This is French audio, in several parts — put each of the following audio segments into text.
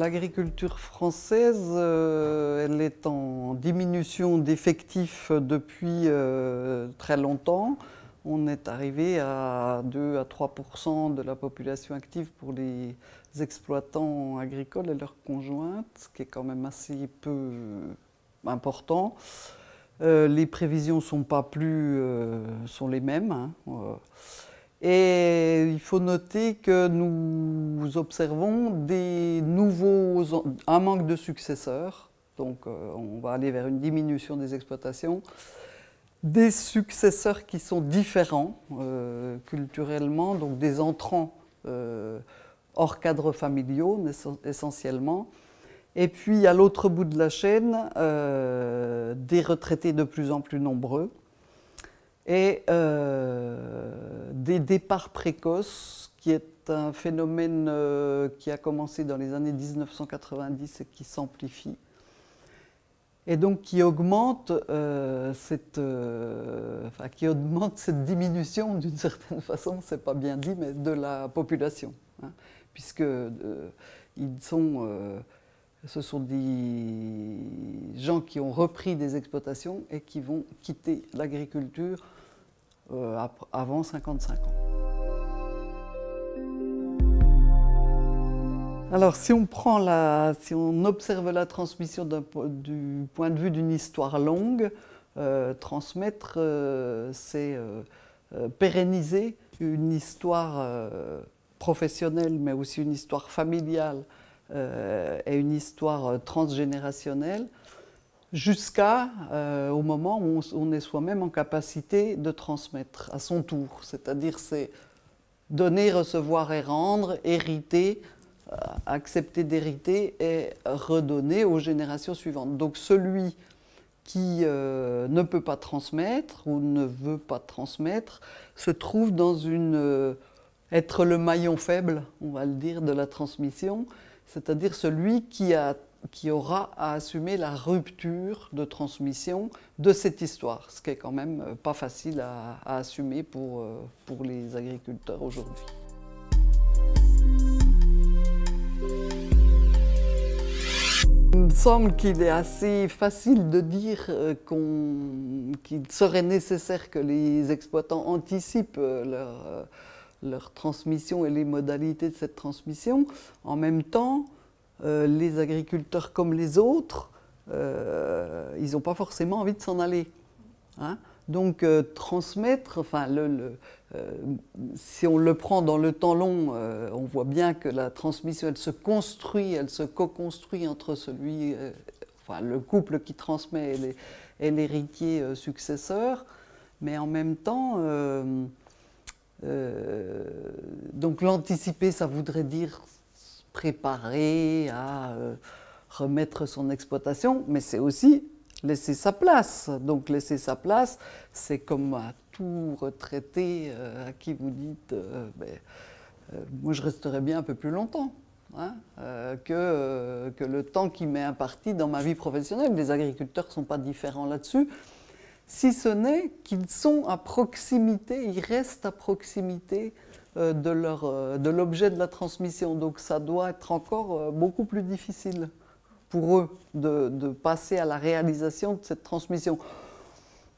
L'agriculture française, euh, elle est en diminution d'effectifs depuis euh, très longtemps. On est arrivé à 2 à 3 de la population active pour les exploitants agricoles et leurs conjointes, ce qui est quand même assez peu euh, important. les prévisions sont pas plus sont les mêmes. Hein. Et il faut noter que nous observons un manque de successeurs, donc euh, on va aller vers une diminution des exploitations, des successeurs qui sont différents euh, culturellement, donc des entrants euh, hors cadre familiaux essentiellement. Et puis à l'autre bout de la chaîne, des retraités de plus en plus nombreux. Et des départs précoces, qui est un phénomène euh, qui a commencé dans les années 1990 et qui s'amplifie, et donc qui augmente, euh, cette, euh, enfin, qui augmente cette diminution d'une certaine façon, c'est pas bien dit, mais de la population, hein. puisque ils sont ce sont des gens qui ont repris des exploitations et qui vont quitter l'agriculture euh, avant 55 ans. Alors, si on, prend la, si on observe la transmission du point de vue d'une histoire longue, euh, transmettre, euh, c'est pérenniser une histoire professionnelle, mais aussi une histoire familiale et une histoire transgénérationnelle jusqu'à euh, au moment où on, est soi-même en capacité de transmettre à son tour. C'est-à-dire c'est donner, recevoir et rendre, hériter, euh, accepter d'hériter et redonner aux générations suivantes. Donc celui qui euh, ne peut pas transmettre ou ne veut pas transmettre se trouve dans une être le maillon faible, on va le dire, de la transmission, c'est-à-dire celui qui a qui aura à assumer la rupture de transmission de cette histoire, ce qui est quand même euh, pas facile à, assumer pour, euh, pour les agriculteurs aujourd'hui. Il me semble qu'il est assez facile de dire euh, qu'il serait nécessaire que les exploitants anticipent leur, leur transmission et les modalités de cette transmission. En même temps, euh, les agriculteurs comme les autres, euh, ils n'ont pas forcément envie de s'en aller. Hein. Donc euh, transmettre, enfin, si on le prend dans le temps long, on voit bien que la transmission, elle se construit, elle se co-construit entre celui, enfin, le couple qui transmet et l'héritier successeur. Mais en même temps, donc l'anticiper, ça voudrait dire préparer à euh, remettre son exploitation, mais c'est aussi laisser sa place. Donc laisser sa place, c'est comme à tout retraité euh, à qui vous dites, euh, ben, moi je resterai bien un peu plus longtemps. Hein, que, que le temps qui m'est imparti dans ma vie professionnelle. Les agriculteurs ne sont pas différents là-dessus si ce n'est qu'ils sont à proximité, ils restent à proximité euh, euh, de l'objet de, la transmission. Donc ça doit être encore euh, beaucoup plus difficile pour eux de, passer à la réalisation de cette transmission.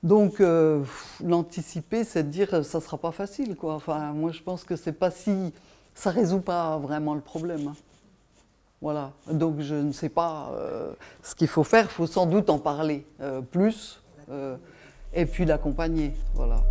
Donc l'anticiper, c'est dire ça sera pas facile. Quoi. Enfin, moi je pense que c'est pas si ça résout pas vraiment le problème. Voilà. Donc je ne sais pas ce qu'il faut faire. Il faut sans doute en parler plus et puis l'accompagner. Voilà.